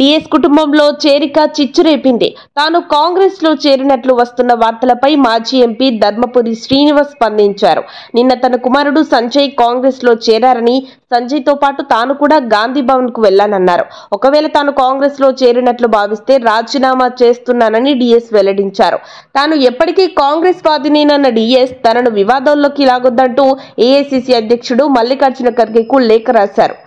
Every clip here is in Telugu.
డిఎస్ కుటుంబంలో చేరిక చిచ్చురేపింది తాను కాంగ్రెస్ లో చేరినట్లు వస్తున్న వార్తలపై మాజీ ఎంపీ ధర్మపురి శ్రీనివాస్ స్పందించారు నిన్న తన కుమారుడు సంజయ్ కాంగ్రెస్ లో చేరారని సంజయ్ తో పాటు తాను కూడా గాంధీ భవన్ కు వెళ్లానన్నారు ఒకవేళ తాను కాంగ్రెస్ లో చేరినట్లు భావిస్తే రాజీనామా చేస్తున్నానని డిఎస్ వెల్లడించారు తాను ఎప్పటికీ కాంగ్రెస్ వాదినేనన్న డిఎస్ తనను వివాదాల్లోకి లాగొద్దంటూ ఏఐసిసి అధ్యక్షుడు మల్లికార్జున ఖర్గేకు లేఖ రాశారు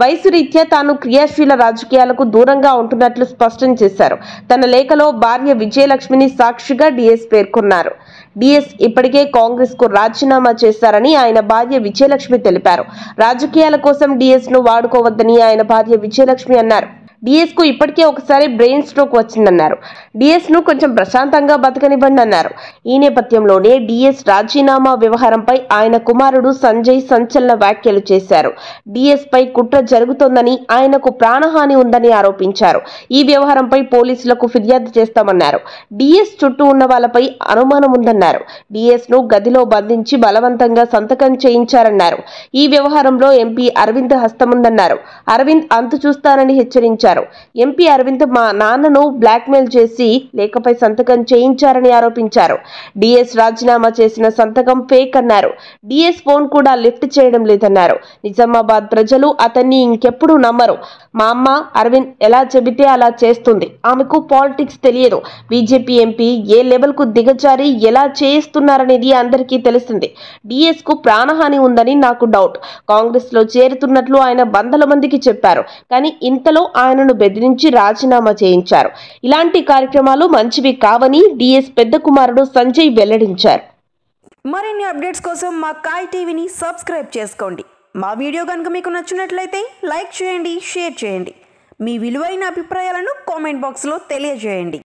వయసు రీత్యా తాను క్రియాశీల రాజకీయాలకు దూరంగా ఉంటున్నట్లు స్పష్టం చేశారు తన లేఖలో భార్య విజయలక్ష్మిని సాక్షిగా డిఎస్ పేర్కొన్నారు డిఎస్ ఇప్పటికే కాంగ్రెస్ కు రాజీనామా చేశారని ఆయన భార్య విజయలక్ష్మి తెలిపారు రాజకీయాల కోసం డిఎస్ ను వాడుకోవద్దని ఆయన భార్య విజయలక్ష్మి అన్నారు డిఎస్ కు ఇప్పటికే ఒకసారి బ్రెయిన్ స్ట్రోక్ వచ్చిందన్నారు డిఎస్ ను కొంచెం ప్రశాంతంగా బతకనివ్వండి అన్నారు ఈ నేపథ్యంలోనే డిఎస్ రాజీనామా వ్యవహారంపై ఆయన కుమారుడు సంజయ్ సంచలన వ్యాఖ్యలు చేశారు డిఎస్ పై కుట్ర జరుగుతోందని ఆయనకు ప్రాణహాని ఉందని ఆరోపించారు ఈ వ్యవహారంపై పోలీసులకు ఫిర్యాదు చేస్తామన్నారు డిఎస్ చుట్టూ ఉన్న వాళ్ళపై అనుమానం ఉందన్నారు డిఎస్ ను గదిలో బంధించి బలవంతంగా సంతకం చేయించారన్నారు ఈ వ్యవహారంలో ఎంపీ అరవింద్ హస్తముందన్నారు అరవింద్ అంతు చూస్తానని హెచ్చరించారు చేశారు ఎంపీ అరవింద్ మా నాన్నను బ్లాక్ మెయిల్ చేసి లేఖపై సంతకం చేయించారని ఆరోపించారు డిఎస్ రాజీనామా చేసిన సంతకం ఫేక్ అన్నారు డిఎస్ ఫోన్ కూడా లిఫ్ట్ చేయడం లేదన్నారు నిజామాబాద్ ప్రజలు అతన్ని ఇంకెప్పుడు నమ్మరు మా అమ్మ అరవింద్ ఎలా చెబితే అలా చేస్తుంది ఆమెకు పాలిటిక్స్ తెలియదు బీజేపీ ఎంపీ ఏ లెవెల్ కు దిగజారి ఎలా చేయిస్తున్నారనేది అందరికీ తెలిసింది డిఎస్ కు ప్రాణహాని ఉందని నాకు డౌట్ కాంగ్రెస్ లో చేరుతున్నట్లు ఆయన వందల మందికి చెప్పారు కానీ ఇంతలో ఆయన తనను బెదిరించి రాజీనామా చేయించారు ఇలాంటి కార్యక్రమాలు మంచివి కావని డిఎస్ పెద్ద కుమారుడు సంజయ్ వెల్లడించారు మరిన్ని అప్డేట్స్ కోసం మా కాయ్ టీవీని సబ్స్క్రైబ్ చేసుకోండి మా వీడియో కనుక మీకు నచ్చినట్లయితే లైక్ చేయండి షేర్ చేయండి మీ విలువైన అభిప్రాయాలను కామెంట్ బాక్స్లో తెలియజేయండి